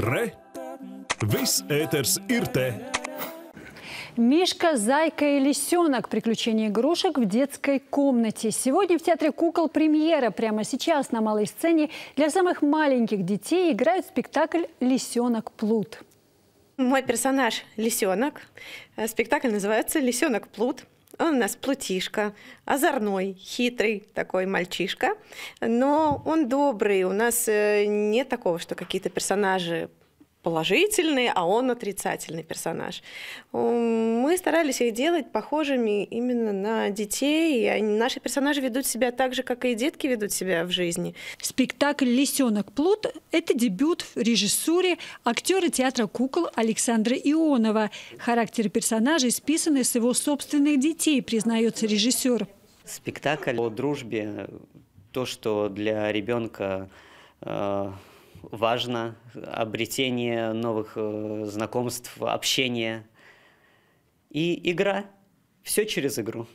Re! Viss ēters ir te! Мишка, Зайка и Лисенок. Приключения игрушек в детской комнате. Сегодня в Театре кукол премьера. Прямо сейчас на малой сцене для самых маленьких детей играют спектакль «Лисенок Плут». Мой персонаж – лисенок. Э, спектакль называется «Лисенок Плут». Он у нас плутишка, озорной, хитрый такой мальчишка, но он добрый. У нас э, нет такого, что какие-то персонажи положительный, а он отрицательный персонаж. Мы старались их делать похожими именно на детей, и они, наши персонажи ведут себя так же, как и детки ведут себя в жизни. Спектакль «Лисенок – это дебют в режиссуре актера театра кукол Александра Ионова. Характер персонажей списаны с его собственных детей, признается режиссер. Спектакль о дружбе, то, что для ребенка э, важно обретение новых э, знакомств, общение и игра. Все через игру.